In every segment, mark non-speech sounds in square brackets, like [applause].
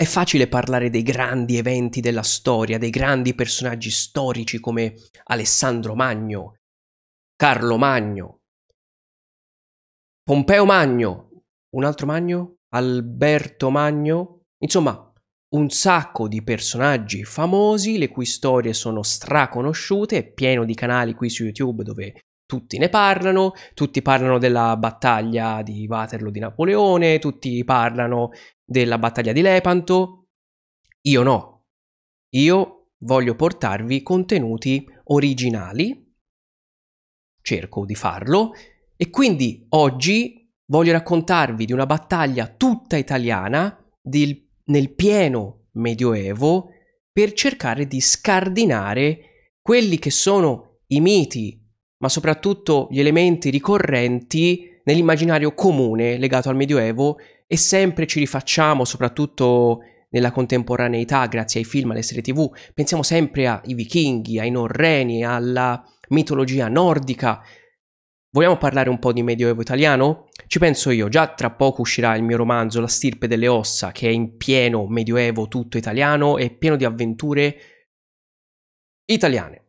È facile parlare dei grandi eventi della storia, dei grandi personaggi storici come Alessandro Magno, Carlo Magno, Pompeo Magno, un altro Magno, Alberto Magno, insomma un sacco di personaggi famosi le cui storie sono straconosciute, è pieno di canali qui su YouTube dove tutti ne parlano, tutti parlano della battaglia di Waterloo di Napoleone, tutti parlano della battaglia di Lepanto. Io no. Io voglio portarvi contenuti originali. Cerco di farlo. E quindi oggi voglio raccontarvi di una battaglia tutta italiana del, nel pieno medioevo per cercare di scardinare quelli che sono i miti, ma soprattutto gli elementi ricorrenti nell'immaginario comune legato al medioevo e sempre ci rifacciamo, soprattutto nella contemporaneità, grazie ai film, alle serie tv, pensiamo sempre ai vichinghi, ai norreni, alla mitologia nordica. Vogliamo parlare un po' di medioevo italiano? Ci penso io, già tra poco uscirà il mio romanzo La stirpe delle ossa, che è in pieno medioevo tutto italiano e pieno di avventure italiane.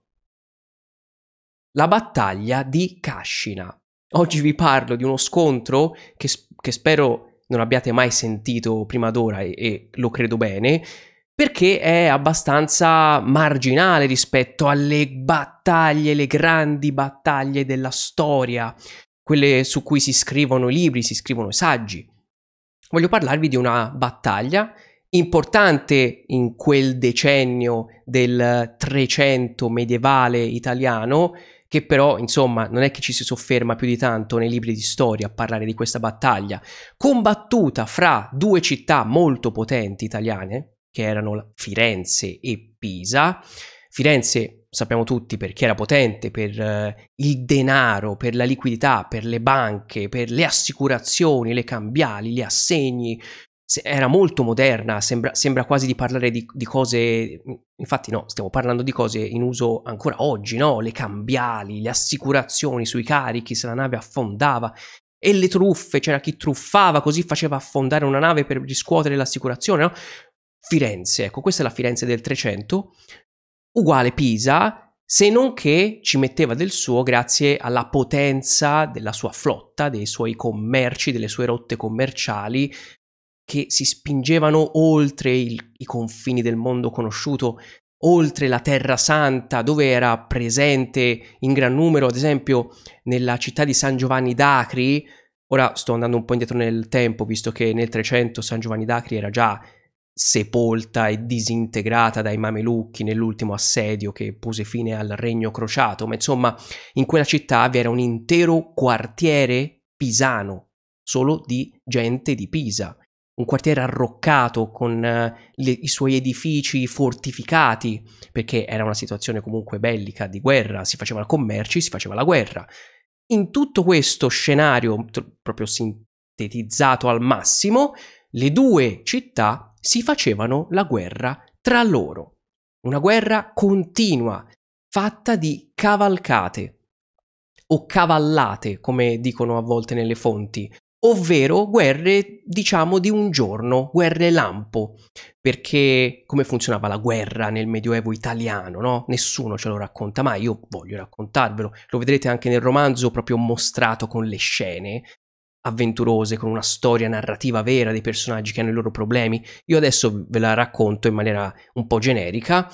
La battaglia di Cascina. Oggi vi parlo di uno scontro che, che spero non abbiate mai sentito prima d'ora e, e lo credo bene, perché è abbastanza marginale rispetto alle battaglie, le grandi battaglie della storia, quelle su cui si scrivono libri, si scrivono saggi. Voglio parlarvi di una battaglia importante in quel decennio del Trecento medievale italiano che però insomma non è che ci si sofferma più di tanto nei libri di storia a parlare di questa battaglia, combattuta fra due città molto potenti italiane, che erano Firenze e Pisa. Firenze sappiamo tutti perché era potente per eh, il denaro, per la liquidità, per le banche, per le assicurazioni, le cambiali, gli assegni, era molto moderna, sembra, sembra quasi di parlare di, di, cose, infatti no, stiamo parlando di cose in uso ancora oggi, no? le cambiali, le assicurazioni sui carichi se la nave affondava e le truffe, c'era chi truffava così faceva affondare una nave per riscuotere l'assicurazione, no? Firenze, ecco, questa è la Firenze del 300, uguale Pisa, se non che ci metteva del suo grazie alla potenza della sua flotta, dei suoi commerci, delle sue rotte commerciali, che si spingevano oltre il, i confini del mondo conosciuto, oltre la Terra Santa, dove era presente in gran numero, ad esempio, nella città di San Giovanni d'Acri. Ora sto andando un po' indietro nel tempo, visto che nel 300 San Giovanni d'Acri era già sepolta e disintegrata dai mamelucchi nell'ultimo assedio che pose fine al regno crociato, ma insomma in quella città vi era un intero quartiere pisano, solo di gente di Pisa un quartiere arroccato con eh, le, i suoi edifici fortificati, perché era una situazione comunque bellica di guerra, si facevano commerci, si faceva la guerra. In tutto questo scenario t- proprio sintetizzato al massimo, le due città si facevano la guerra tra loro. Una guerra continua, fatta di cavalcate o cavallate, come dicono a volte nelle fonti, ovvero guerre diciamo di un giorno, guerre lampo, perché come funzionava la guerra nel Medioevo italiano, no? Nessuno ce lo racconta mai, io voglio raccontarvelo, lo vedrete anche nel romanzo proprio mostrato con le scene avventurose, con una storia narrativa vera dei personaggi che hanno i loro problemi. Io adesso ve la racconto in maniera un po' generica.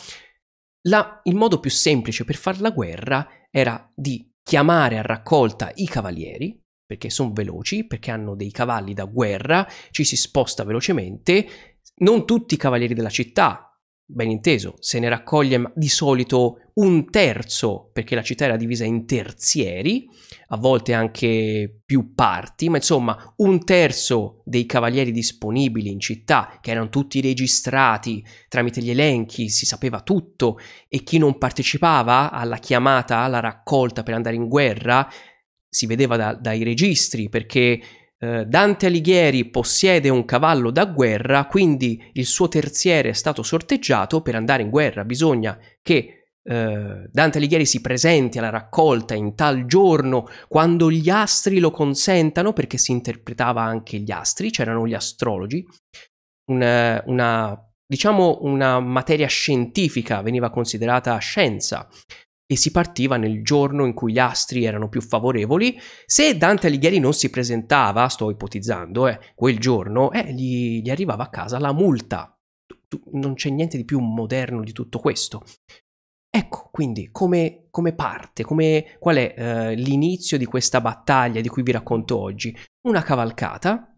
La, il modo più semplice per fare la guerra era di chiamare a raccolta i cavalieri, perché sono veloci, perché hanno dei cavalli da guerra, ci si sposta velocemente. Non tutti i cavalieri della città, ben inteso, se ne raccoglie di solito un terzo, perché la città era divisa in terzieri, a volte anche più parti, ma insomma un terzo dei cavalieri disponibili in città, che erano tutti registrati tramite gli elenchi, si sapeva tutto, e chi non partecipava alla chiamata, alla raccolta per andare in guerra, si vedeva da, dai registri perché eh, Dante Alighieri possiede un cavallo da guerra, quindi il suo terziere è stato sorteggiato, per andare in guerra bisogna che eh, Dante Alighieri si presenti alla raccolta in tal giorno quando gli astri lo consentano, perché si interpretava anche gli astri, c'erano gli astrologi, una, una diciamo una materia scientifica, veniva considerata scienza e si partiva nel giorno in cui gli astri erano più favorevoli. Se Dante Alighieri non si presentava, sto ipotizzando, eh, quel giorno, eh, gli, gli, arrivava a casa la multa. Non c'è niente di più moderno di tutto questo. Ecco, quindi, come, come parte, come, qual è eh, l'inizio di questa battaglia di cui vi racconto oggi? Una cavalcata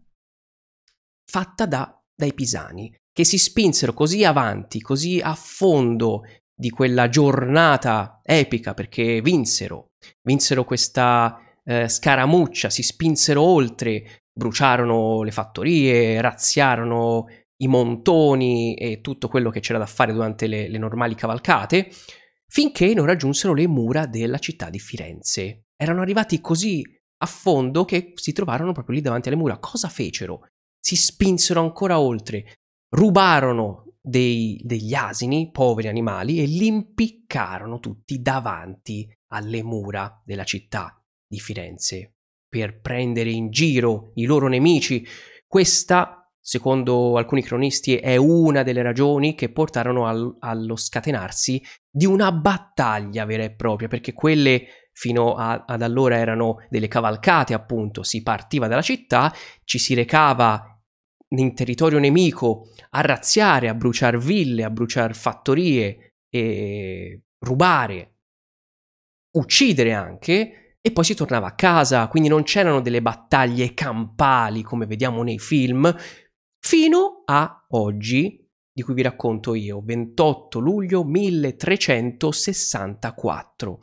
fatta da, dai pisani, che si spinsero così avanti, così a fondo di quella giornata epica perché vinsero, vinsero questa eh, scaramuccia, si spinsero oltre, bruciarono le fattorie, razziarono i montoni e tutto quello che c'era da fare durante le, le normali cavalcate, finché non raggiunsero le mura della città di Firenze. Erano arrivati così a fondo che si trovarono proprio lì davanti alle mura. Cosa fecero? Si spinsero ancora oltre, rubarono dei, degli asini, poveri animali, e li impiccarono tutti davanti alle mura della città di Firenze per prendere in giro i loro nemici. Questa, secondo alcuni cronisti, è una delle ragioni che portarono al, allo scatenarsi di una battaglia vera e propria, perché quelle fino a, ad allora erano delle cavalcate, appunto, si partiva dalla città, ci si recava in territorio nemico a razziare, a bruciare ville, a bruciare fattorie, e rubare, uccidere anche, e poi si tornava a casa, quindi non c'erano delle battaglie campali come vediamo nei film, fino a oggi, di cui vi racconto io, 28 luglio 1364.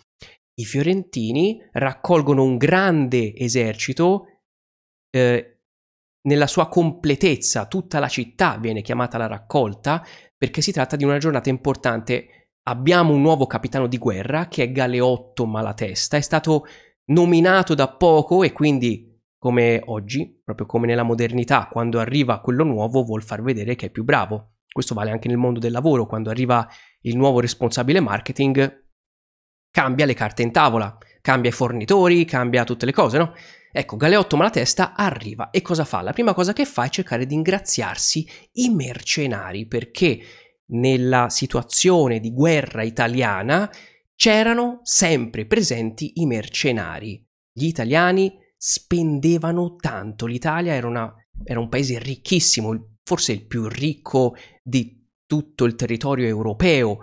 I fiorentini raccolgono un grande esercito eh, nella sua completezza, tutta la città viene chiamata la raccolta perché si tratta di una giornata importante. Abbiamo un nuovo capitano di guerra che è Galeotto Malatesta, è stato nominato da poco e quindi come oggi, proprio come nella modernità, quando arriva quello nuovo vuol far vedere che è più bravo. Questo vale anche nel mondo del lavoro, quando arriva il nuovo responsabile marketing cambia le carte in tavola cambia i fornitori, cambia tutte le cose, no? Ecco, Galeotto Malatesta arriva e cosa fa? La prima cosa che fa è cercare di ingraziarsi i mercenari perché nella situazione di guerra italiana c'erano sempre presenti i mercenari. Gli italiani spendevano tanto, l'Italia era, una, era un paese ricchissimo, forse il più ricco di tutto il territorio europeo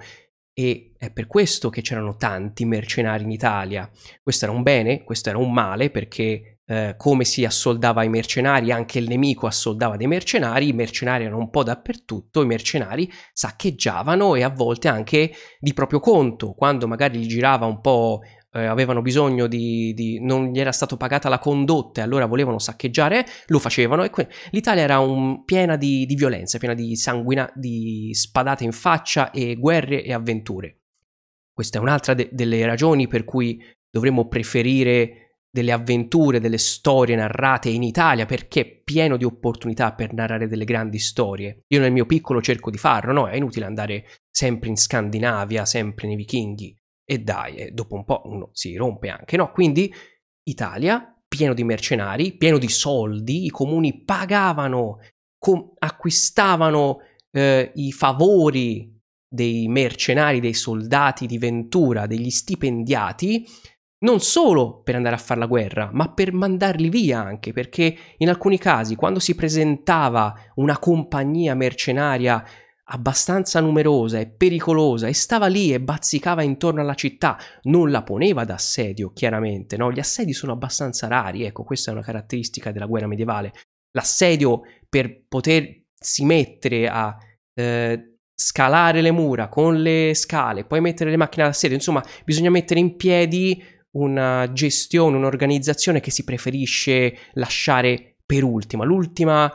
e è per questo che c'erano tanti mercenari in Italia. Questo era un bene, questo era un male, perché eh, come si assoldava i mercenari, anche il nemico assoldava dei mercenari, i mercenari erano un po' dappertutto, i mercenari saccheggiavano e a volte anche di proprio conto, quando magari gli girava un po' eh, avevano bisogno di, di, non gli era stata pagata la condotta e allora volevano saccheggiare, lo facevano e que- l'Italia era un, piena di, di, violenza, piena di sanguina, di spadate in faccia e guerre e avventure. Questa è un'altra de- delle ragioni per cui dovremmo preferire delle avventure, delle storie narrate in Italia perché è pieno di opportunità per narrare delle grandi storie. Io nel mio piccolo cerco di farlo, no? È inutile andare sempre in Scandinavia, sempre nei vichinghi e dai, eh, dopo un po' uno si rompe anche, no? Quindi Italia, pieno di mercenari, pieno di soldi, i comuni pagavano, com- acquistavano eh, i favori dei mercenari, dei soldati di Ventura, degli stipendiati, non solo per andare a fare la guerra, ma per mandarli via anche, perché in alcuni casi quando si presentava una compagnia mercenaria abbastanza numerosa e pericolosa e stava lì e bazzicava intorno alla città, non la poneva d'assedio chiaramente, no? gli assedi sono abbastanza rari, ecco questa è una caratteristica della guerra medievale, l'assedio per potersi mettere a eh, scalare le mura con le scale, poi mettere le macchine ad assedio, insomma bisogna mettere in piedi una gestione, un'organizzazione che si preferisce lasciare per ultima, l'ultima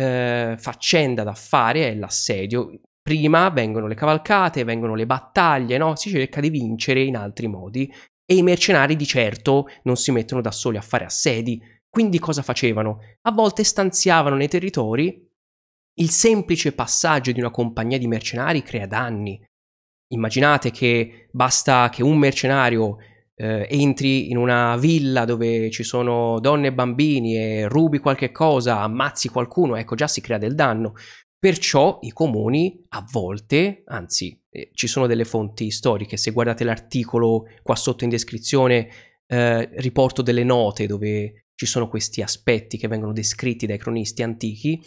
eh, faccenda da fare è l'assedio. Prima vengono le cavalcate, vengono le battaglie, no? si cerca di vincere in altri modi e i mercenari di certo non si mettono da soli a fare assedi. Quindi cosa facevano? A volte stanziavano nei territori il semplice passaggio di una compagnia di mercenari crea danni. Immaginate che basta che un mercenario eh, entri in una villa dove ci sono donne e bambini e rubi qualche cosa, ammazzi qualcuno, ecco già si crea del danno. Perciò i comuni a volte, anzi eh, ci sono delle fonti storiche, se guardate l'articolo qua sotto in descrizione eh, riporto delle note dove ci sono questi aspetti che vengono descritti dai cronisti antichi,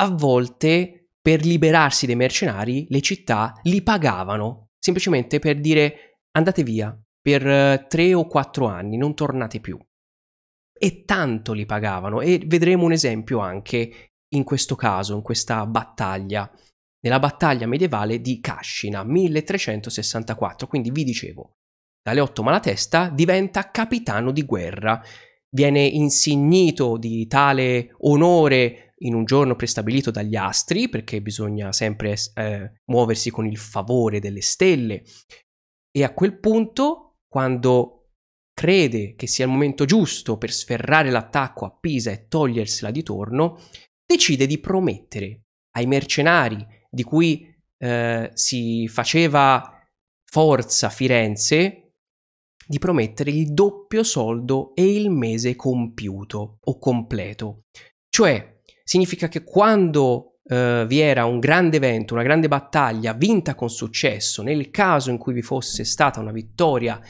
a volte per liberarsi dei mercenari le città li pagavano semplicemente per dire andate via, per eh, tre o quattro anni, non tornate più. E tanto li pagavano e vedremo un esempio anche in questo caso, in questa battaglia, nella battaglia medievale di Cascina 1364. Quindi vi dicevo, Galeotto Malatesta diventa capitano di guerra, viene insignito di tale onore in un giorno prestabilito dagli astri, perché bisogna sempre eh, muoversi con il favore delle stelle, e a quel punto quando crede che sia il momento giusto per sferrare l'attacco a Pisa e togliersela di torno, decide di promettere ai mercenari di cui eh, si faceva forza Firenze, di promettere il doppio soldo e il mese compiuto o completo. Cioè, significa che quando eh, vi era un grande evento, una grande battaglia vinta con successo, nel caso in cui vi fosse stata una vittoria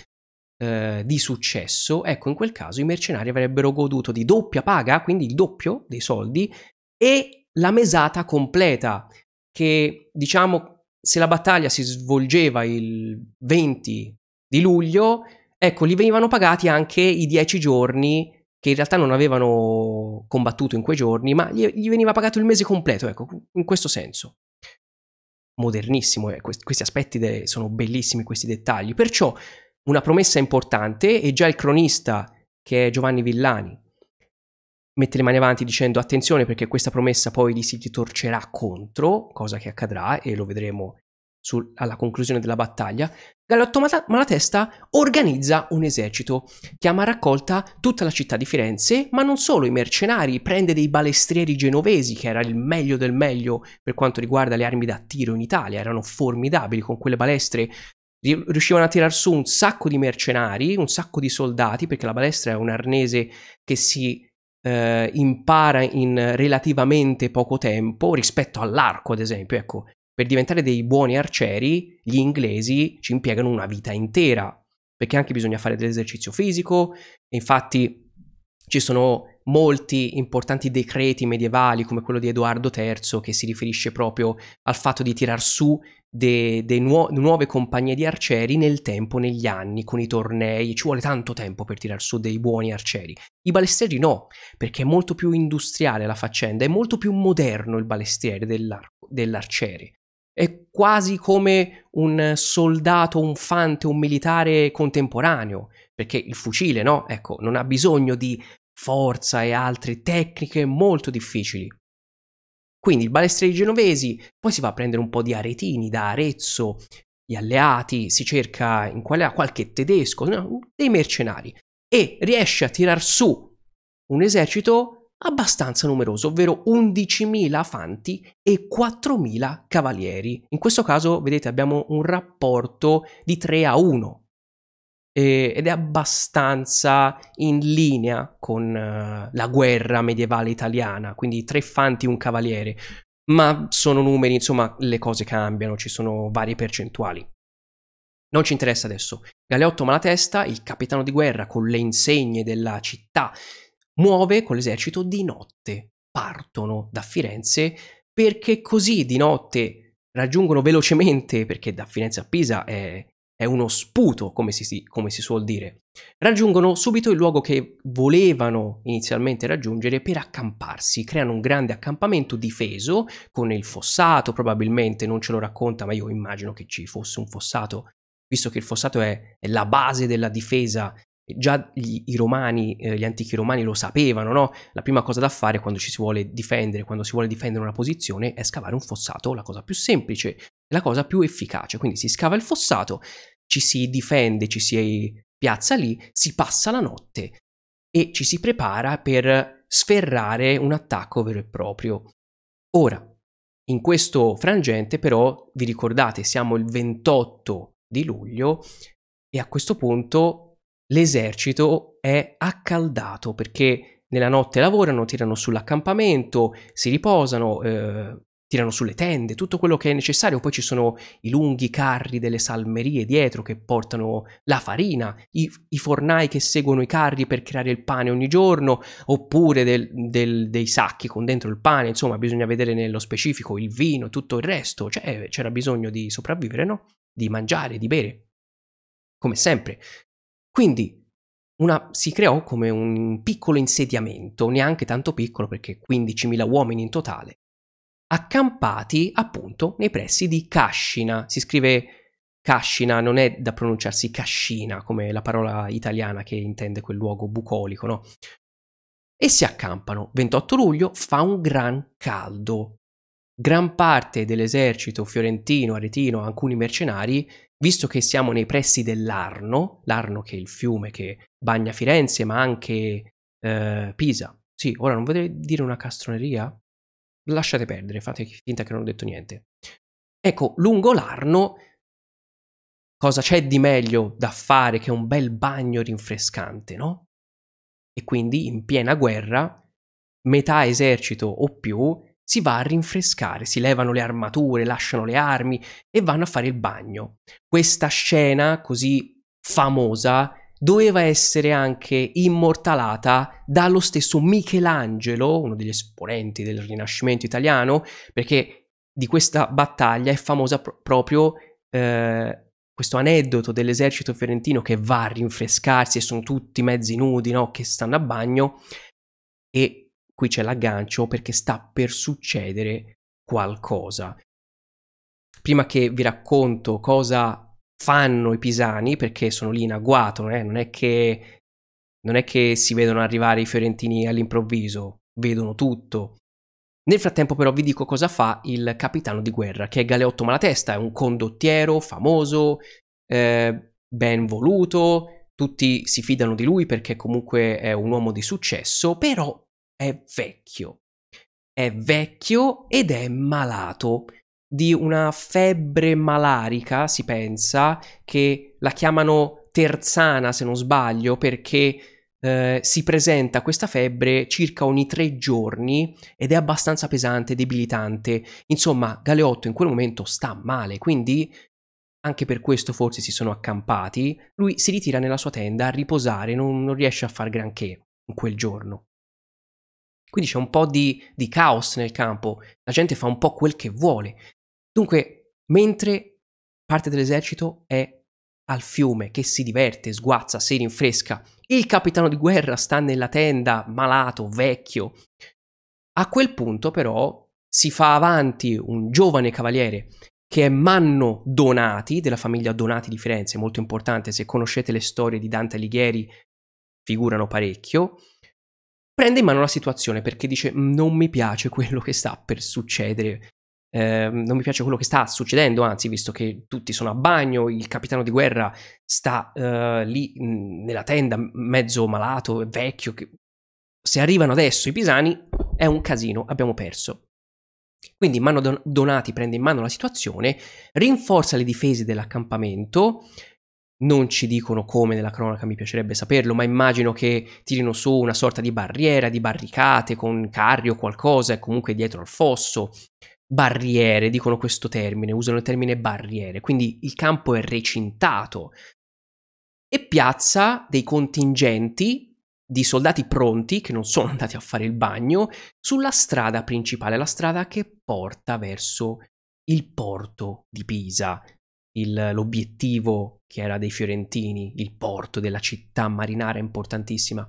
eh, di successo, ecco in quel caso i mercenari avrebbero goduto di doppia paga, quindi il doppio dei soldi, e la mesata completa, che diciamo se la battaglia si svolgeva il 20 di luglio, ecco, gli venivano pagati anche i 10 giorni che in realtà non avevano combattuto in quei giorni, ma gli, gli veniva pagato il mese completo, ecco, in questo senso modernissimo, eh, questi, questi aspetti de- sono bellissimi, questi dettagli. Perciò una promessa importante e già il cronista, che è Giovanni Villani, mette le mani avanti dicendo attenzione perché questa promessa poi gli si ritorcerà contro, cosa che accadrà e lo vedremo sul, alla conclusione della battaglia, Gallotto Malatesta organizza un esercito, chiama a raccolta tutta la città di Firenze, ma non solo, i mercenari, prende dei balestrieri genovesi, che era il meglio del meglio per quanto riguarda le armi da tiro in Italia, erano formidabili con quelle balestre, riuscivano a tirar su un sacco di mercenari, un sacco di soldati, perché la balestra è un arnese che si eh, impara in relativamente poco tempo rispetto all'arco, ad esempio. Ecco, per diventare dei buoni arcieri, gli inglesi ci impiegano una vita intera, perché anche bisogna fare dell'esercizio fisico, infatti ci sono molti importanti decreti medievali come quello di Edoardo III che si riferisce proprio al fatto di tirar su delle de nuo- nuove compagnie di arcieri nel tempo, negli anni, con i tornei. Ci vuole tanto tempo per tirar su dei buoni arcieri. I balestieri no, perché è molto più industriale la faccenda, è molto più moderno il balestiere dell'arciere. È quasi come un soldato, un fante, un militare contemporaneo, perché il fucile, no? Ecco, non ha bisogno di forza e altre tecniche molto difficili. Quindi il balestre dei genovesi, poi si va a prendere un po' di aretini da Arezzo, gli alleati, si cerca in quale, qualche tedesco, no, dei mercenari, e riesce a tirar su un esercito abbastanza numeroso, ovvero 11.000 fanti e 4.000 cavalieri. In questo caso, vedete, abbiamo un rapporto di 3 a 1, eh, ed è abbastanza in linea con eh, la guerra medievale italiana, quindi tre fanti e un cavaliere, ma sono numeri, insomma le cose cambiano, ci sono varie percentuali. Non ci interessa adesso. Galeotto Malatesta, il capitano di guerra con le insegne della città, muove con l'esercito di notte. Partono da Firenze perché così di notte raggiungono velocemente, perché da Firenze a Pisa è è uno sputo, come si, come si suol dire. Raggiungono subito il luogo che volevano inizialmente raggiungere per accamparsi, creano un grande accampamento difeso con il fossato, probabilmente non ce lo racconta, ma io immagino che ci fosse un fossato, visto che il fossato è, è la base della difesa. Già gli, i romani, eh, gli antichi romani lo sapevano, no? La prima cosa da fare quando ci si vuole difendere, quando si vuole difendere una posizione, è scavare un fossato, la cosa più semplice, la cosa più efficace. Quindi si scava il fossato, ci si difende, ci si piazza lì, si passa la notte e ci si prepara per sferrare un attacco vero e proprio. Ora, in questo frangente però, vi ricordate, siamo il 28 di luglio e a questo punto l'esercito è accaldato perché nella notte lavorano, tirano sull'accampamento, si riposano, eh, tirano sulle tende, tutto quello che è necessario. Poi ci sono i lunghi carri delle salmerie dietro che portano la farina, i, i fornai che seguono i carri per creare il pane ogni giorno, oppure del, del, dei sacchi con dentro il pane, insomma bisogna vedere nello specifico il vino, tutto il resto, cioè eh, c'era bisogno di sopravvivere, no? Di mangiare, di bere, come sempre. Quindi una, si creò come un piccolo insediamento, neanche tanto piccolo perché 15.000 uomini in totale, accampati appunto nei pressi di Cascina. Si scrive Cascina, non è da pronunciarsi Cascina come la parola italiana che intende quel luogo bucolico, no? E si accampano. 28 luglio fa un gran caldo. Gran parte dell'esercito fiorentino, aretino, alcuni mercenari, visto che siamo nei pressi dell'Arno, l'Arno che è il fiume che bagna Firenze ma anche eh, Pisa. Sì, ora non vorrei dire una castroneria, lasciate perdere, fate finta che non ho detto niente. Ecco, lungo l'arno cosa c'è di meglio da fare che un bel bagno rinfrescante, no? E quindi in piena guerra, metà esercito o più si va a rinfrescare, si levano le armature, lasciano le armi e vanno a fare il bagno. Questa scena così famosa doveva essere anche immortalata dallo stesso Michelangelo, uno degli esponenti del Rinascimento italiano, perché di questa battaglia è famosa pro- proprio eh, questo aneddoto dell'esercito fiorentino che va a rinfrescarsi e sono tutti mezzi nudi, no? che stanno a bagno e qui c'è l'aggancio perché sta per succedere qualcosa. Prima che vi racconto cosa fanno i pisani perché sono lì in agguato, eh? non, è che, non è che si vedono arrivare i fiorentini all'improvviso, vedono tutto. Nel frattempo però vi dico cosa fa il capitano di guerra, che è Galeotto Malatesta, è un condottiero famoso, eh, ben voluto, tutti si fidano di lui perché comunque è un uomo di successo, però è vecchio. È vecchio ed è malato di una febbre malarica, si pensa, che la chiamano terzana se non sbaglio, perché eh, si presenta questa febbre circa ogni tre giorni ed è abbastanza pesante, debilitante. Insomma, Galeotto in quel momento sta male, quindi anche per questo forse si sono accampati. Lui si ritira nella sua tenda a riposare, non, non riesce a far granché in quel giorno. Quindi c'è un po' di, di, caos nel campo, la gente fa un po' quel che vuole. Dunque, mentre parte dell'esercito è al fiume, che si diverte, sguazza, si rinfresca, il capitano di guerra sta nella tenda, malato, vecchio. A quel punto però si fa avanti un giovane cavaliere che è Manno Donati, della famiglia Donati di Firenze, molto importante, se conoscete le storie di Dante Alighieri figurano parecchio, prende in mano la situazione perché dice mm, non mi piace quello che sta per succedere, eh, non mi piace quello che sta succedendo, anzi, visto che tutti sono a bagno, il capitano di guerra sta eh, lì mh, mm, nella tenda, mezzo malato e vecchio. Che... Se arrivano adesso i pisani è un casino, abbiamo perso. Quindi Mano Donati prende in mano la situazione, rinforza le difese dell'accampamento. Non ci dicono come nella cronaca, mi piacerebbe saperlo, ma immagino che tirino su una sorta di barriera, di barricate con carri o qualcosa, e comunque dietro al fosso barriere, dicono questo termine, usano il termine barriere, quindi il campo è recintato e piazza dei contingenti di soldati pronti, che non sono andati a fare il bagno, sulla strada principale, la strada che porta verso il porto di Pisa, il, l'obiettivo che era dei fiorentini, il porto della città marinara importantissima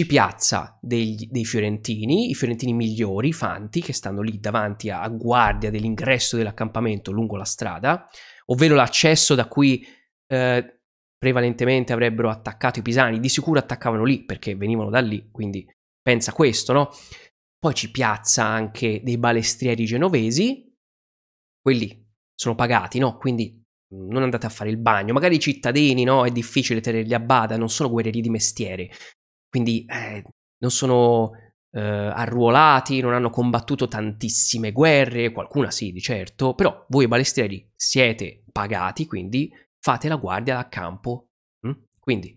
ci piazza dei, dei fiorentini, i fiorentini migliori, fanti, che stanno lì davanti a, a guardia dell'ingresso dell'accampamento lungo la strada, ovvero l'accesso da cui eh, prevalentemente avrebbero attaccato i pisani, di sicuro attaccavano lì perché venivano da lì, quindi pensa questo, no? Poi ci piazza anche dei balestrieri genovesi, quelli sono pagati, no? Quindi mm, non andate a fare il bagno, magari i cittadini, no? È difficile tenerli a bada, non sono guerrieri di mestiere, quindi eh, non sono eh, arruolati, non hanno combattuto tantissime guerre, qualcuna sì, di certo, però voi balestieri siete pagati, quindi fate la guardia da campo. Hm? Quindi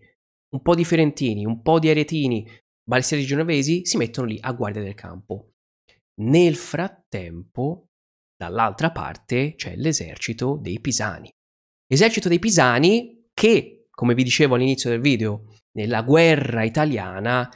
un po' di fiorentini, un po' di aretini, balestieri genovesi si mettono lì a guardia del campo. Nel frattempo, dall'altra parte c'è l'esercito dei pisani. Esercito dei pisani che, come vi dicevo all'inizio del video, nella guerra italiana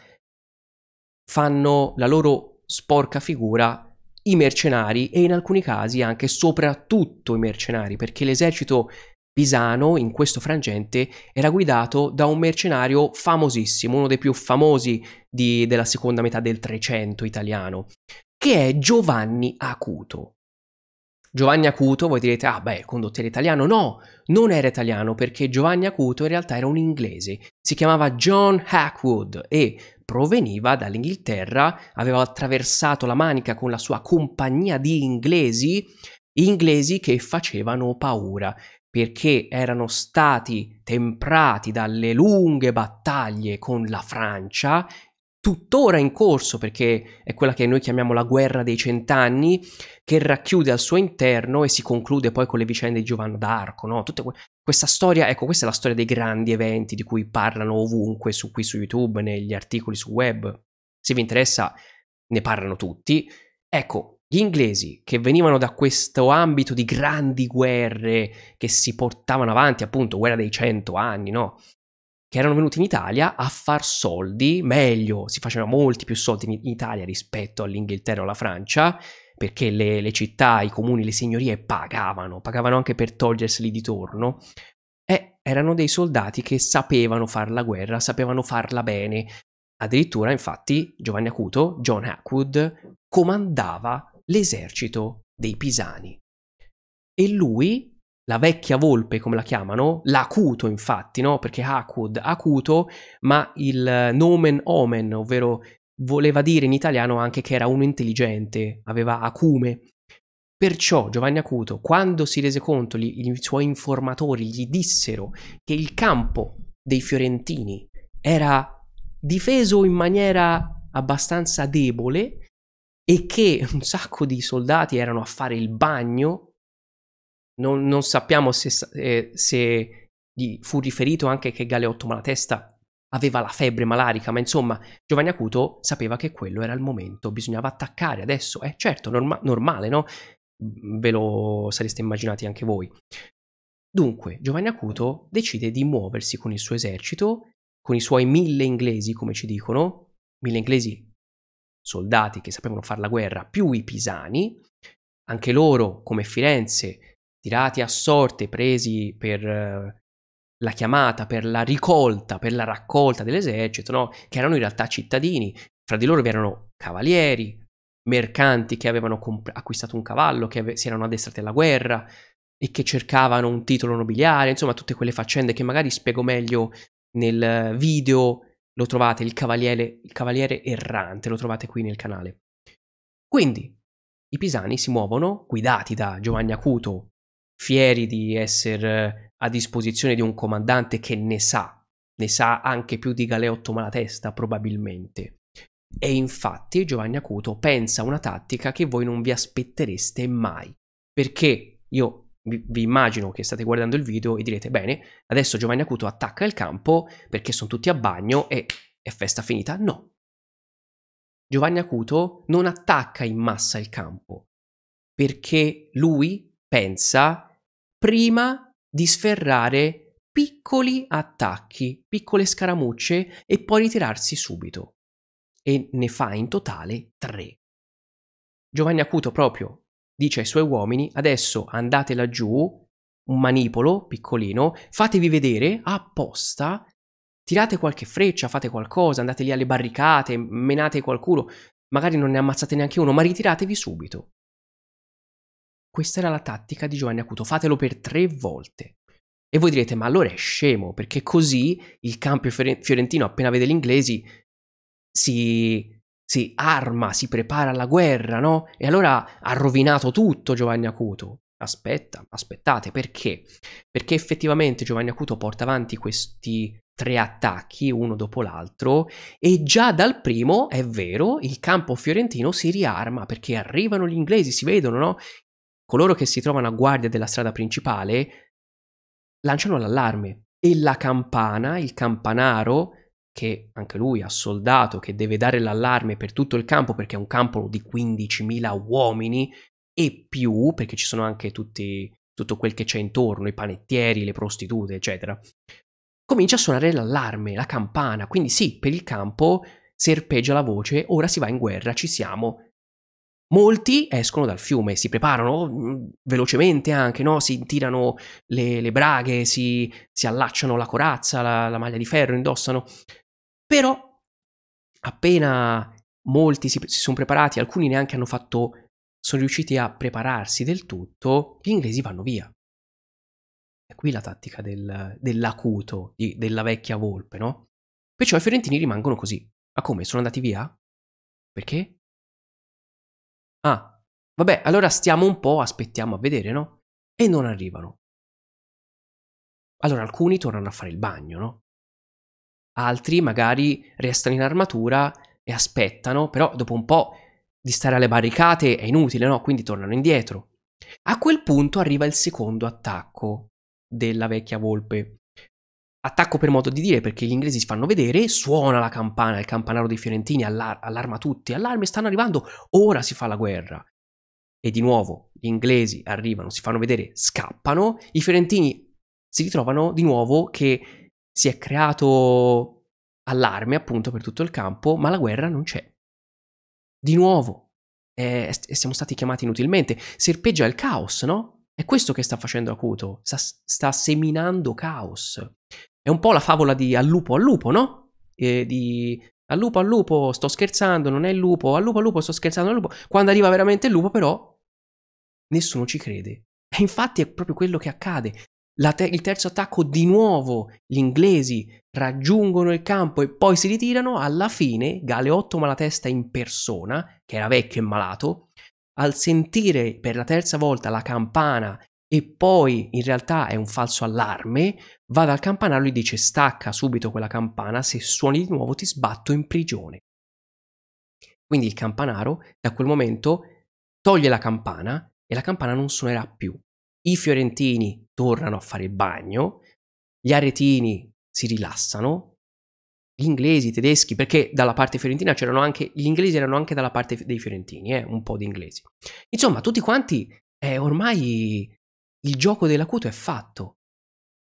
fanno la loro sporca figura i mercenari e in alcuni casi anche soprattutto i mercenari, perché l'esercito pisano in questo frangente era guidato da un mercenario famosissimo, uno dei più famosi di, della seconda metà del Trecento italiano, che è Giovanni Acuto. Giovanni Acuto, voi direte, ah beh, il condottiero italiano, no, non era italiano perché Giovanni Acuto in realtà era un inglese, si chiamava John Hackwood e proveniva dall'Inghilterra, aveva attraversato la Manica con la sua compagnia di inglesi, inglesi che facevano paura perché erano stati temprati dalle lunghe battaglie con la Francia tuttora in corso perché è quella che noi chiamiamo la guerra dei cent'anni che racchiude al suo interno e si conclude poi con le vicende di Giovanni d'Arco, no? Tutta que- questa storia, ecco, questa è la storia dei grandi eventi di cui parlano ovunque, su qui su YouTube, negli articoli su web. Se vi interessa ne parlano tutti. Ecco, gli inglesi che venivano da questo ambito di grandi guerre che si portavano avanti, appunto, guerra dei cento anni, no? che erano venuti in Italia a far soldi, meglio, si facevano molti più soldi in Italia rispetto all'Inghilterra o alla Francia, perché le, le città, i comuni, le signorie pagavano, pagavano anche per toglierseli di torno. E erano dei soldati che sapevano fare la guerra, sapevano farla bene. Addirittura, infatti, Giovanni Acuto, John Hackwood, comandava l'esercito dei Pisani. E lui la vecchia volpe, come la chiamano, l'acuto infatti, no? Perché Akud, acuto, ma il nomen omen, ovvero voleva dire in italiano anche che era uno intelligente, aveva acume. Perciò Giovanni Acuto, quando si rese conto, gli, i suoi informatori gli dissero che il campo dei fiorentini era difeso in maniera abbastanza debole e che un sacco di soldati erano a fare il bagno non, non sappiamo se, eh, se, gli fu riferito anche che Galeotto Malatesta aveva la febbre malarica, ma insomma Giovanni Acuto sapeva che quello era il momento, bisognava attaccare adesso, è eh, certo, norma- normale, no? Mm, ve lo sareste immaginati anche voi. Dunque, Giovanni Acuto decide di muoversi con il suo esercito, con i suoi mille inglesi, come ci dicono, mille inglesi soldati che sapevano fare la guerra, più i pisani, anche loro, come Firenze, tirati a sorte, presi per eh, la chiamata, per la ricolta, per la raccolta dell'esercito, no? che erano in realtà cittadini. Fra di loro vi erano cavalieri, mercanti che avevano comp- acquistato un cavallo, che ave- si erano addestrati alla guerra e che cercavano un titolo nobiliare, insomma tutte quelle faccende che magari spiego meglio nel video, lo trovate, il cavaliere, il cavaliere errante, lo trovate qui nel canale. Quindi i pisani si muovono, guidati da Giovanni Acuto fieri di essere eh, a disposizione di un comandante che ne sa, ne sa anche più di Galeotto Malatesta probabilmente. E infatti Giovanni Acuto pensa una tattica che voi non vi aspettereste mai, perché io vi, vi immagino che state guardando il video e direte bene, adesso Giovanni Acuto attacca il campo perché sono tutti a bagno e è festa finita. No. Giovanni Acuto non attacca in massa il campo, perché lui pensa prima di sferrare piccoli attacchi, piccole scaramucce e poi ritirarsi subito. E ne fa in totale tre. Giovanni Acuto proprio dice ai suoi uomini adesso andate laggiù, un manipolo piccolino, fatevi vedere apposta, tirate qualche freccia, fate qualcosa, andate lì alle barricate, menate qualcuno, magari non ne ammazzate neanche uno, ma ritiratevi subito. Questa era la tattica di Giovanni Acuto. Fatelo per tre volte. E voi direte, ma allora è scemo, perché così il campio fiorentino, appena vede gli inglesi, si, si arma, si prepara alla guerra, no? E allora ha rovinato tutto Giovanni Acuto. Aspetta, aspettate, perché? Perché effettivamente Giovanni Acuto porta avanti questi tre attacchi uno dopo l'altro e già dal primo, è vero, il campo fiorentino si riarma perché arrivano gli inglesi, si vedono, no? coloro che si trovano a guardia della strada principale lanciano l'allarme e la campana, il campanaro, che anche lui ha soldato, che deve dare l'allarme per tutto il campo perché è un campo di 15.000 uomini e più, perché ci sono anche tutti, tutto quel che c'è intorno, i panettieri, le prostitute, eccetera. Comincia a suonare l'allarme, la campana, quindi sì, per il campo serpeggia la voce, ora si va in guerra, ci siamo, Molti escono dal fiume, si preparano mm, velocemente anche, no? si tirano le, le braghe, si, si, allacciano la corazza, la, la, maglia di ferro, indossano. Però appena molti si, si sono preparati, alcuni neanche hanno fatto, sono riusciti a prepararsi del tutto, gli inglesi vanno via. È qui la tattica del, dell'acuto, di, della vecchia volpe, no? Perciò i fiorentini rimangono così. Ma come? Sono andati via? Perché? Ah, vabbè, allora stiamo un po', aspettiamo a vedere, no? E non arrivano. Allora alcuni tornano a fare il bagno, no? Altri magari restano in armatura e aspettano, però dopo un po' di stare alle barricate è inutile, no? Quindi tornano indietro. A quel punto arriva il secondo attacco della vecchia volpe, Attacco per modo di dire perché gli inglesi si fanno vedere, suona la campana, il campanaro dei fiorentini allar- allarma tutti, allarme stanno arrivando, ora si fa la guerra. E di nuovo gli inglesi arrivano, si fanno vedere, scappano, i fiorentini si ritrovano di nuovo che si è creato allarme appunto per tutto il campo, ma la guerra non c'è. Di nuovo eh, siamo stati chiamati inutilmente, serpeggia il caos, no? È questo che sta facendo Acuto, sta, sta seminando caos. È un po' la favola di al lupo al lupo, no? E eh, di al lupo al lupo sto scherzando, non è il lupo, al lupo al lupo sto scherzando, al lupo. Quando arriva veramente il lupo però nessuno ci crede. E infatti è proprio quello che accade. Te- il terzo attacco di nuovo gli inglesi raggiungono il campo e poi si ritirano. Alla fine Galeotto Malatesta in persona, che era vecchio e malato, al sentire per la terza volta la campana e poi in realtà è un falso allarme, va dal campanello e dice stacca subito quella campana, se suoni di nuovo ti sbatto in prigione. Quindi il campanaro da quel momento toglie la campana e la campana non suonerà più. I fiorentini tornano a fare il bagno, gli aretini si rilassano, gli inglesi, i tedeschi, perché dalla parte fiorentina c'erano anche, gli inglesi erano anche dalla parte dei fiorentini, eh, un po' di inglesi. Insomma, tutti quanti eh, ormai il gioco dell'acuto è fatto.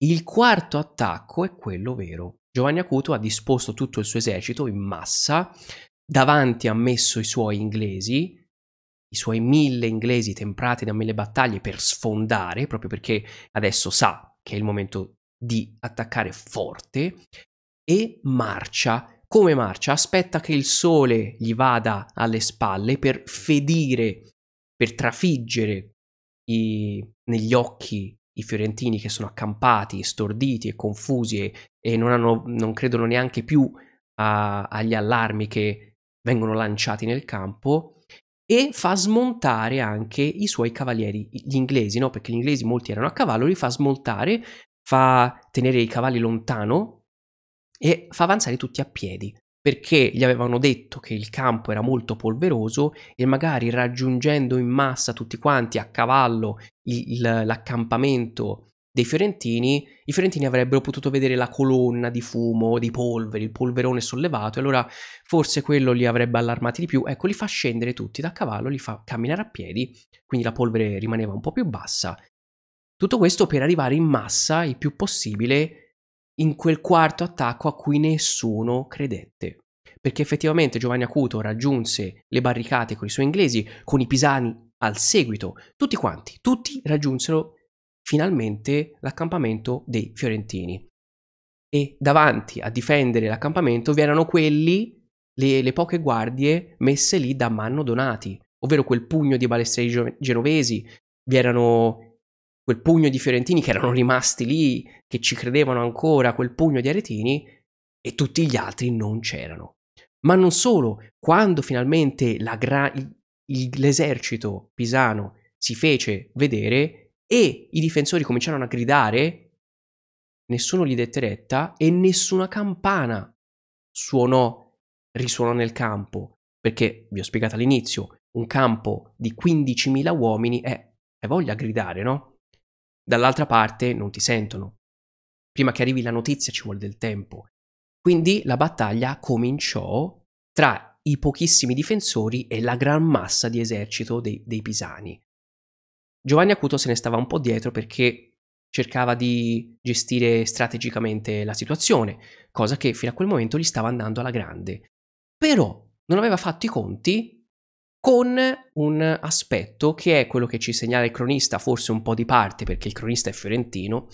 Il quarto attacco è quello vero. Giovanni Acuto ha disposto tutto il suo esercito in massa, davanti ha messo i suoi inglesi, i suoi mille inglesi temprati da mille battaglie per sfondare, proprio perché adesso sa che è il momento di attaccare forte, e marcia. Come marcia? Aspetta che il sole gli vada alle spalle per fedire, per trafiggere i, negli occhi i fiorentini che sono accampati, storditi e confusi e, e non, hanno, non, credono neanche più a, agli allarmi che vengono lanciati nel campo e fa smontare anche i suoi cavalieri, gli inglesi, no? perché gli inglesi molti erano a cavallo, li fa smontare, fa tenere i cavalli lontano e fa avanzare tutti a piedi perché gli avevano detto che il campo era molto polveroso e magari raggiungendo in massa tutti quanti a cavallo il, l'accampamento dei fiorentini, i fiorentini avrebbero potuto vedere la colonna di fumo, di polvere, il polverone sollevato, e allora forse quello li avrebbe allarmati di più. Ecco, li fa scendere tutti da cavallo, li fa camminare a piedi, quindi la polvere rimaneva un po' più bassa. Tutto questo per arrivare in massa il più possibile in quel quarto attacco a cui nessuno credette. Perché effettivamente Giovanni Acuto raggiunse le barricate con i suoi inglesi, con i pisani al seguito, tutti quanti, tutti raggiunsero finalmente l'accampamento dei fiorentini. E davanti a difendere l'accampamento vi erano quelli, le, le poche guardie messe lì da Manno Donati, ovvero quel pugno di balestrieri genovesi, vi erano quel pugno di fiorentini che erano rimasti lì, che ci credevano ancora, quel pugno di aretini, e tutti gli altri non c'erano. Ma non solo, quando finalmente gra- il, l'esercito pisano si fece vedere e i difensori cominciarono a gridare, nessuno gli dette retta e nessuna campana suonò, risuonò nel campo, perché vi ho spiegato all'inizio, un campo di 15.000 uomini è, è voglia gridare, no? Dall'altra parte non ti sentono. Prima che arrivi la notizia ci vuole del tempo. Quindi la battaglia cominciò tra i pochissimi difensori e la gran massa di esercito dei, dei pisani. Giovanni Acuto se ne stava un po' dietro perché cercava di gestire strategicamente la situazione, cosa che fino a quel momento gli stava andando alla grande. Però non aveva fatto i conti con un aspetto che è quello che ci segnala il cronista, forse un po' di parte perché il cronista è fiorentino,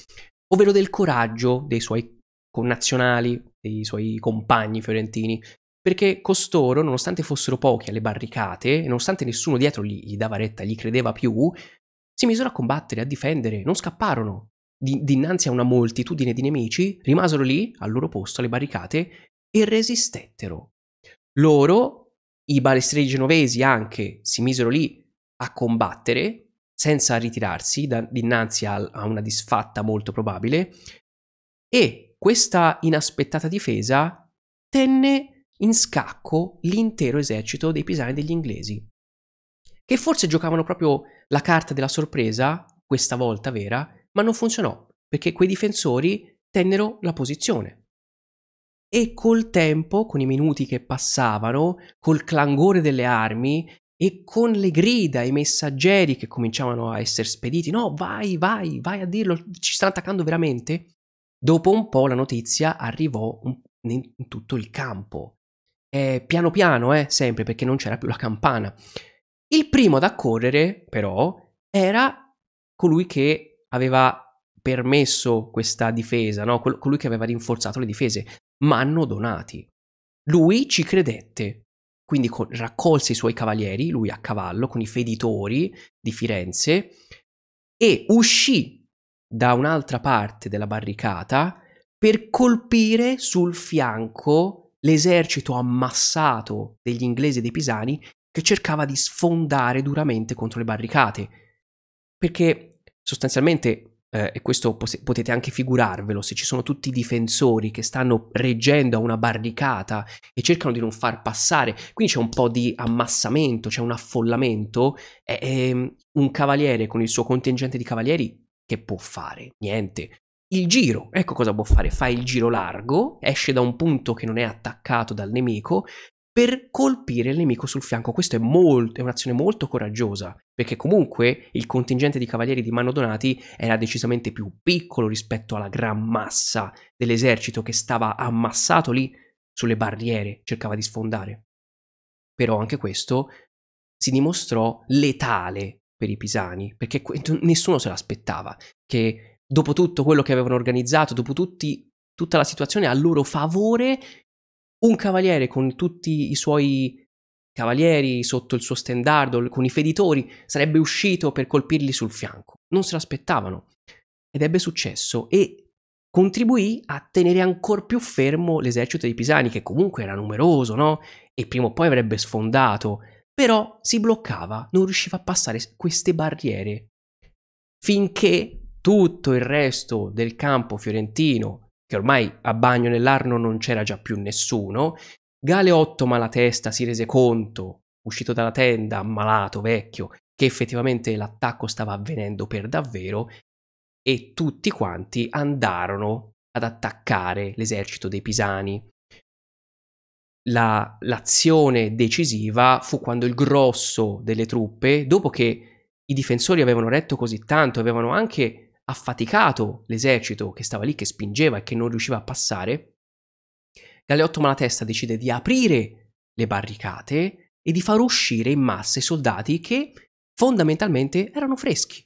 ovvero del coraggio dei suoi connazionali, dei suoi compagni fiorentini, perché costoro, nonostante fossero pochi alle barricate, e nonostante nessuno dietro gli, gli, dava retta, gli credeva più, si misero a combattere, a difendere, non scapparono. Di, dinanzi a una moltitudine di nemici, rimasero lì, al loro posto, alle barricate, e resistettero. Loro i balestrieri genovesi anche si misero lì a combattere senza ritirarsi da, dinanzi a, a una disfatta molto probabile e questa inaspettata difesa tenne in scacco l'intero esercito dei pisani degli inglesi, che forse giocavano proprio la carta della sorpresa, questa volta vera, ma non funzionò, perché quei difensori tennero la posizione e col tempo, con i minuti che passavano, col clangore delle armi e con le grida, i messaggeri che cominciavano a essere spediti, no, vai, vai, vai a dirlo, ci stanno attaccando veramente? Dopo un po' la notizia arrivò in tutto il campo. Eh, piano piano, eh, sempre perché non c'era più la campana. Il primo ad accorrere, però, era colui che aveva permesso questa difesa, no? Col- colui che aveva rinforzato le difese, ma hanno donati. Lui ci credette, quindi co- raccolse i suoi cavalieri, lui a cavallo, con i feditori di Firenze, e uscì da un'altra parte della barricata per colpire sul fianco l'esercito ammassato degli inglesi e dei pisani che cercava di sfondare duramente contro le barricate. Perché sostanzialmente eh, e questo potete anche figurarvelo, se ci sono tutti i difensori che stanno reggendo a una barricata e cercano di non far passare, quindi c'è un po' di ammassamento, c'è un affollamento, è, è ehm, un cavaliere con il suo contingente di cavalieri che può fare? Niente. Il giro, ecco cosa può fare, fa il giro largo, esce da un punto che non è attaccato dal nemico per colpire il nemico sul fianco. Questa è, è un'azione molto coraggiosa, perché comunque il contingente di cavalieri di mano donati era decisamente più piccolo rispetto alla gran massa dell'esercito che stava ammassato lì sulle barriere, cercava di sfondare. Però anche questo si dimostrò letale per i pisani, perché nessuno se l'aspettava, che dopo tutto quello che avevano organizzato, dopo tutti, tutta la situazione a loro favore, un cavaliere con tutti i suoi cavalieri sotto il suo stendardo, con i feditori, sarebbe uscito per colpirli sul fianco. Non se l'aspettavano. Ed ebbe successo e contribuì a tenere ancora più fermo l'esercito dei Pisani, che comunque era numeroso, no? E prima o poi avrebbe sfondato. Però si bloccava, non riusciva a passare queste barriere. Finché tutto il resto del campo fiorentino che ormai a bagno nell'Arno non c'era già più nessuno, Galeotto Malatesta si rese conto, uscito dalla tenda, ammalato, vecchio, che effettivamente l'attacco stava avvenendo per davvero e tutti quanti andarono ad attaccare l'esercito dei Pisani. La, l'azione decisiva fu quando il grosso delle truppe, dopo che i difensori avevano retto così tanto, avevano anche affaticato l'esercito che stava lì, che spingeva e che non riusciva a passare, Galeotto Malatesta decide di aprire le barricate e di far uscire in massa i soldati che fondamentalmente erano freschi,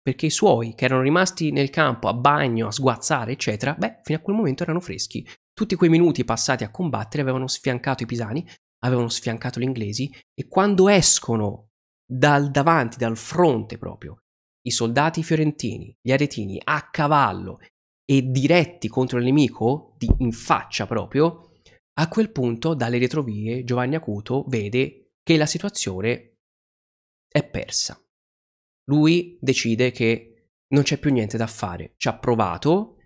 perché i suoi, che erano rimasti nel campo a bagno, a sguazzare, eccetera, beh, fino a quel momento erano freschi. Tutti quei minuti passati a combattere avevano sfiancato i pisani, avevano sfiancato gli inglesi e quando escono dal davanti, dal fronte proprio, i soldati fiorentini, gli aretini, a cavallo e diretti contro il nemico, di, in faccia proprio, a quel punto dalle retrovie Giovanni Acuto vede che la situazione è persa. Lui decide che non c'è più niente da fare, ci ha provato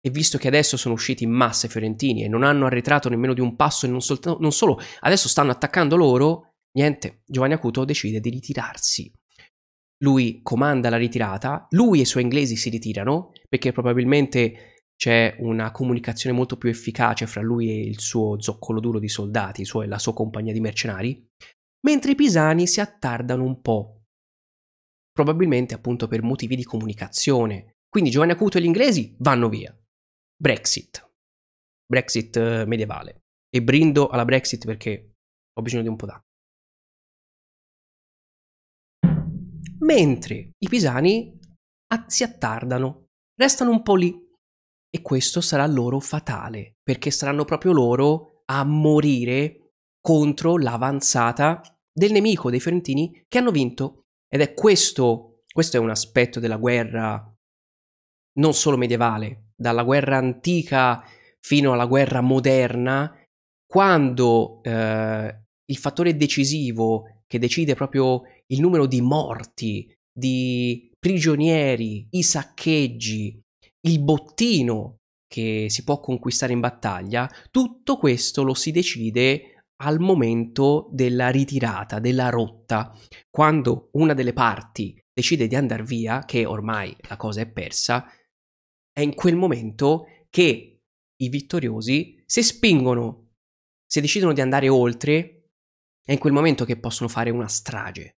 e visto che adesso sono usciti in massa i fiorentini e non hanno arretrato nemmeno di un passo e non, solt- non solo, adesso stanno attaccando loro, niente, Giovanni Acuto decide di ritirarsi lui comanda la ritirata, lui e i suoi inglesi si ritirano perché probabilmente c'è una comunicazione molto più efficace fra lui e il suo zoccolo duro di soldati, suo e la sua compagnia di mercenari, mentre i pisani si attardano un po', probabilmente appunto per motivi di comunicazione. Quindi Giovanni Acuto e gli inglesi vanno via. Brexit. Brexit eh, medievale. E brindo alla Brexit perché ho bisogno di un po' d'acqua. mentre i pisani si attardano, restano un po' lì. E questo sarà loro fatale, perché saranno proprio loro a morire contro l'avanzata del nemico dei fiorentini che hanno vinto. Ed è questo, questo è un aspetto della guerra non solo medievale, dalla guerra antica fino alla guerra moderna, quando eh, il fattore decisivo che decide proprio il numero di morti, di prigionieri, i saccheggi, il bottino che si può conquistare in battaglia, tutto questo lo si decide al momento della ritirata, della rotta, quando una delle parti decide di andare via, che ormai la cosa è persa, è in quel momento che i vittoriosi se spingono, se decidono di andare oltre, è in quel momento che possono fare una strage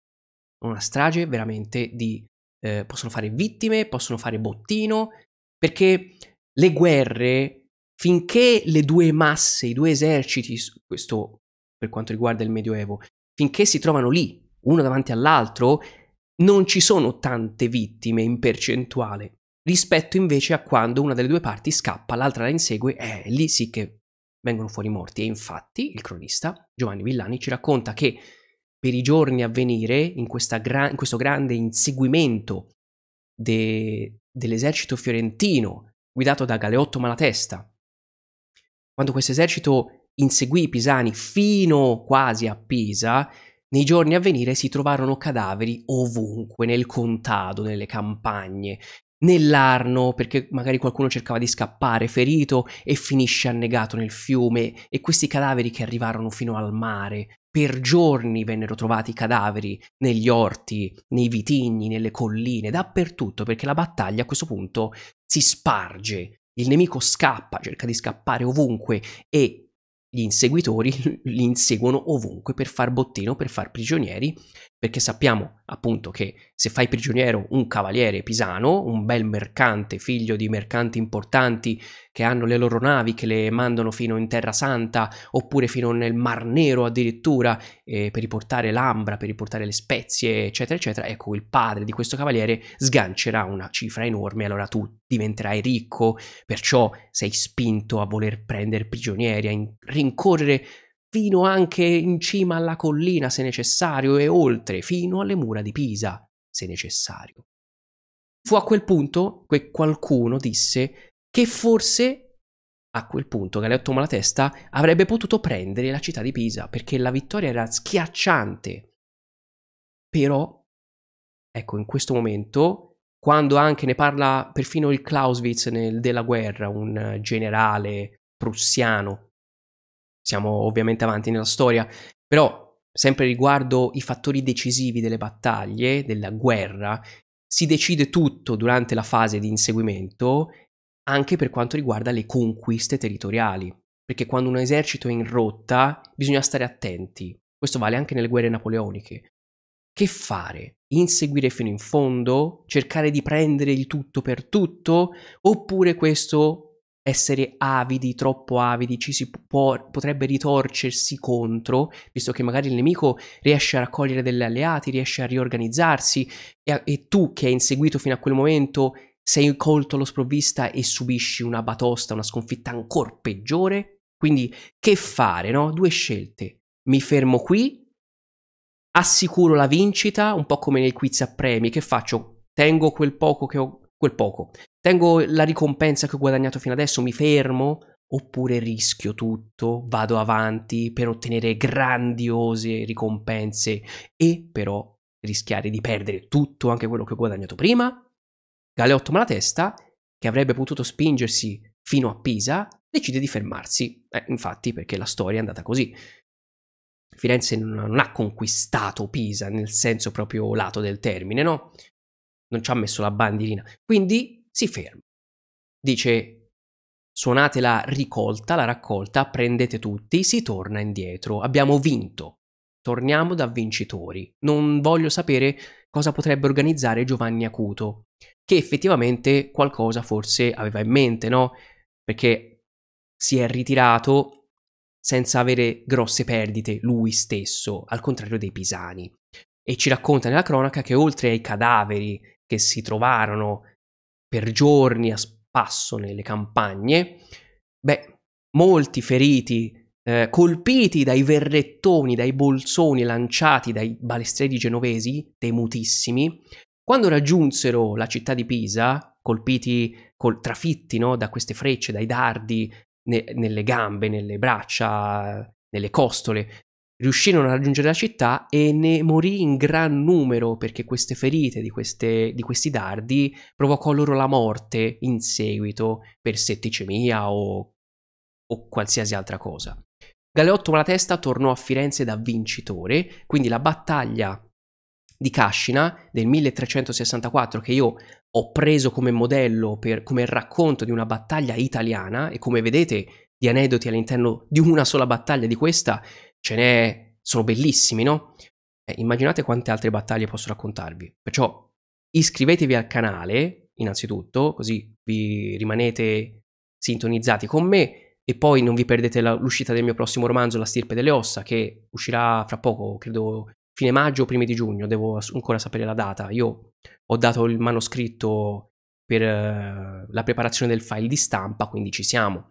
una strage veramente di... Eh, possono fare vittime, possono fare bottino, perché le guerre, finché le due masse, i due eserciti, questo per quanto riguarda il Medioevo, finché si trovano lì, uno davanti all'altro, non ci sono tante vittime in percentuale, rispetto invece a quando una delle due parti scappa, l'altra la insegue, è lì sì che vengono fuori morti. E infatti il cronista Giovanni Villani ci racconta che per i giorni a venire, in, gra- in questo grande inseguimento de- dell'esercito fiorentino guidato da Galeotto Malatesta, quando questo esercito inseguì i Pisani fino quasi a Pisa, nei giorni a venire si trovarono cadaveri ovunque, nel contado, nelle campagne, nell'Arno, perché magari qualcuno cercava di scappare ferito e finisce annegato nel fiume, e questi cadaveri che arrivarono fino al mare, per giorni vennero trovati i cadaveri negli orti, nei vitigni, nelle colline, dappertutto, perché la battaglia a questo punto si sparge. Il nemico scappa, cerca di scappare ovunque e gli inseguitori [laughs] li inseguono ovunque per far bottino, per far prigionieri perché sappiamo appunto che se fai prigioniero un cavaliere pisano, un bel mercante, figlio di mercanti importanti che hanno le loro navi che le mandano fino in Terra Santa oppure fino nel Mar Nero addirittura eh, per riportare l'ambra, per riportare le spezie, eccetera, eccetera, ecco il padre di questo cavaliere sgancerà una cifra enorme, allora tu diventerai ricco, perciò sei spinto a voler prendere prigionieri, a rincorrere fino anche in cima alla collina se necessario e oltre, fino alle mura di Pisa se necessario. Fu a quel punto che qualcuno disse che forse a quel punto Galeotto Malatesta avrebbe potuto prendere la città di Pisa perché la vittoria era schiacciante. Però, ecco, in questo momento, quando anche ne parla perfino il Clausewitz nel, della guerra, un generale prussiano siamo ovviamente avanti nella storia, però sempre riguardo i fattori decisivi delle battaglie, della guerra, si decide tutto durante la fase di inseguimento anche per quanto riguarda le conquiste territoriali, perché quando un esercito è in rotta bisogna stare attenti, questo vale anche nelle guerre napoleoniche. Che fare? Inseguire fino in fondo? Cercare di prendere il tutto per tutto? Oppure questo essere avidi, troppo avidi, ci si può, potrebbe ritorcersi contro, visto che magari il nemico riesce a raccogliere degli alleati, riesce a riorganizzarsi e, e tu che hai inseguito fino a quel momento sei colto allo sprovvista e subisci una batosta, una sconfitta ancora peggiore. Quindi che fare, no? Due scelte. Mi fermo qui, assicuro la vincita, un po' come nel quiz a premi, che faccio? Tengo quel poco che ho, quel poco, Tengo la ricompensa che ho guadagnato fino adesso, mi fermo? Oppure rischio tutto, vado avanti per ottenere grandiose ricompense e però rischiare di perdere tutto, anche quello che ho guadagnato prima? Galeotto Malatesta, che avrebbe potuto spingersi fino a Pisa, decide di fermarsi. Eh, infatti, perché la storia è andata così. Firenze non ha conquistato Pisa nel senso proprio lato del termine, no? Non ci ha messo la bandierina. Quindi si ferma. Dice suonate la ricolta, la raccolta, prendete tutti, si torna indietro, abbiamo vinto, torniamo da vincitori. Non voglio sapere cosa potrebbe organizzare Giovanni Acuto, che effettivamente qualcosa forse aveva in mente, no? Perché si è ritirato senza avere grosse perdite lui stesso, al contrario dei Pisani. E ci racconta nella cronaca che oltre ai cadaveri che si trovarono per giorni a spasso nelle campagne, beh, molti feriti, eh, colpiti dai verrettoni, dai bolsoni lanciati dai balestredi genovesi, temutissimi, quando raggiunsero la città di Pisa, colpiti, col, trafitti no, da queste frecce, dai dardi ne, nelle gambe, nelle braccia, nelle costole riuscirono a raggiungere la città e ne morì in gran numero perché queste ferite di, queste, di questi dardi provocò loro la morte in seguito per setticemia o, o qualsiasi altra cosa. Galeotto Malatesta tornò a Firenze da vincitore, quindi la battaglia di Cascina del 1364 che io ho preso come modello, per, come racconto di una battaglia italiana e come vedete di aneddoti all'interno di una sola battaglia di questa ce n'è, sono bellissimi, no? Eh, immaginate quante altre battaglie posso raccontarvi. Perciò iscrivetevi al canale, innanzitutto, così vi rimanete sintonizzati con me e poi non vi perdete la, l'uscita del mio prossimo romanzo, La stirpe delle ossa, che uscirà fra poco, credo fine maggio o primi di giugno, devo ancora sapere la data. Io ho dato il manoscritto per uh, la preparazione del file di stampa, quindi ci siamo.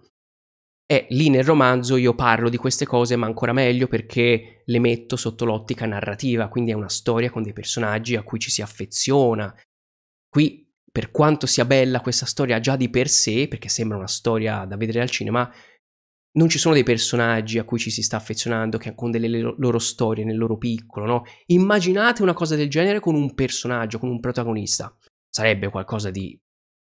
E eh, lì nel romanzo io parlo di queste cose, ma ancora meglio perché le metto sotto l'ottica narrativa, quindi è una storia con dei personaggi a cui ci si affeziona. Qui, per quanto sia bella questa storia già di per sé, perché sembra una storia da vedere al cinema, non ci sono dei personaggi a cui ci si sta affezionando che con delle loro, storie nel loro piccolo, no? Immaginate una cosa del genere con un personaggio, con un protagonista. Sarebbe qualcosa di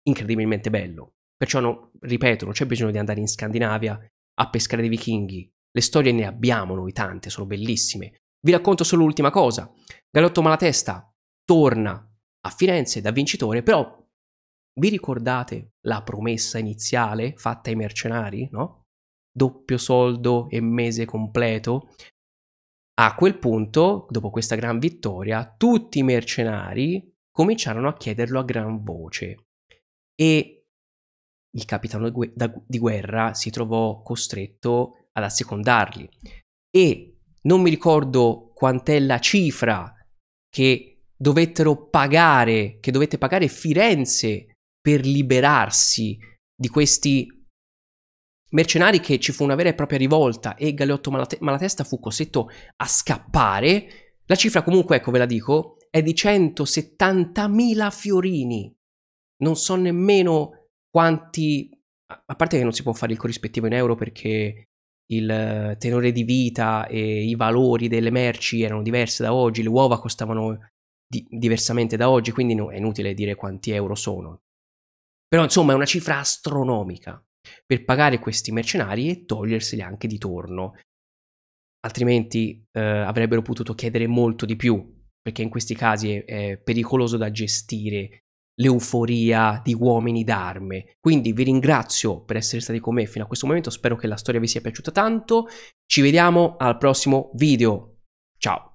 incredibilmente bello. Perciò, non, ripeto, non c'è bisogno di andare in Scandinavia a pescare dei vichinghi. Le storie ne abbiamo noi tante, sono bellissime. Vi racconto solo l'ultima cosa. Galotto Malatesta torna a Firenze da vincitore, però vi ricordate la promessa iniziale fatta ai mercenari, no? Doppio soldo e mese completo. A quel punto, dopo questa gran vittoria, tutti i mercenari cominciarono a chiederlo a gran voce e il capitano di guerra si trovò costretto ad assecondarli e non mi ricordo quant'è la cifra che dovettero pagare, che dovette pagare Firenze per liberarsi di questi mercenari che ci fu una vera e propria rivolta e Galeotto Malate- Malatesta fu costretto a scappare. La cifra comunque, ecco ve la dico, è di 170.000 fiorini. Non so nemmeno quanti, a parte che non si può fare il corrispettivo in euro perché il tenore di vita e i valori delle merci erano diversi da oggi, le uova costavano di- diversamente da oggi, quindi no, è inutile dire quanti euro sono. Però insomma è una cifra astronomica per pagare questi mercenari e toglierseli anche di torno. Altrimenti eh, avrebbero potuto chiedere molto di più, perché in questi casi è, è pericoloso da gestire l'euforia di uomini d'arme. Quindi vi ringrazio per essere stati con me fino a questo momento, spero che la storia vi sia piaciuta tanto. Ci vediamo al prossimo video. Ciao!